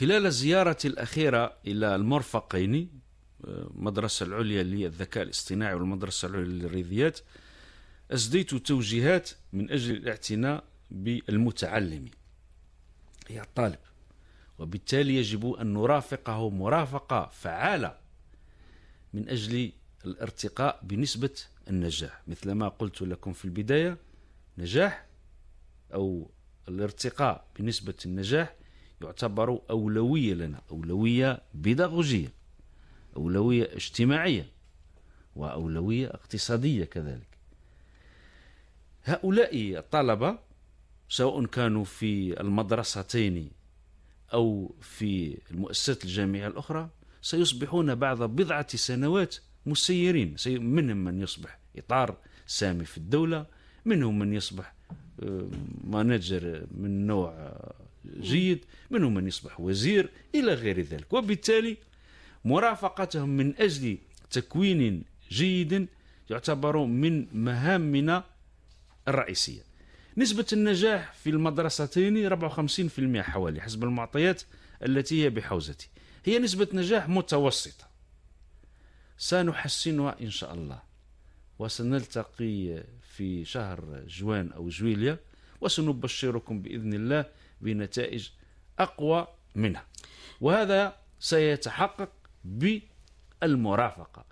خلال زيارتي الأخيرة إلى المرفقين المدرسة آه، العليا للذكاء الاصطناعي والمدرسة العليا للرياضيات أسديت توجيهات من أجل الاعتناء بالمتعلم هي الطالب وبالتالي يجب أن نرافقه مرافقة فعالة من أجل الارتقاء بنسبة النجاح مثل ما قلت لكم في البداية نجاح أو الارتقاء بنسبة النجاح يعتبر أولوية لنا أولوية بيداغوجية أولوية اجتماعية وأولوية اقتصادية كذلك هؤلاء الطلبة سواء كانوا في المدرستين أو في المؤسسات الجامعية الأخرى سيصبحون بعد بضعة سنوات مسيرين منهم من يصبح إطار سامي في الدولة منهم من يصبح آه، مانجر من نوع جيد منهم من يصبح وزير إلى غير ذلك وبالتالي مرافقتهم من أجل تكوين جيد يعتبر من مهامنا الرئيسية نسبة النجاح في المدرستين 54% حوالي حسب المعطيات التي هي بحوزتي هي نسبة نجاح متوسطة سنحسنها إن شاء الله وسنلتقي في شهر جوان أو جويليا وسنبشركم بإذن الله بنتائج أقوى منها وهذا سيتحقق بالمرافقة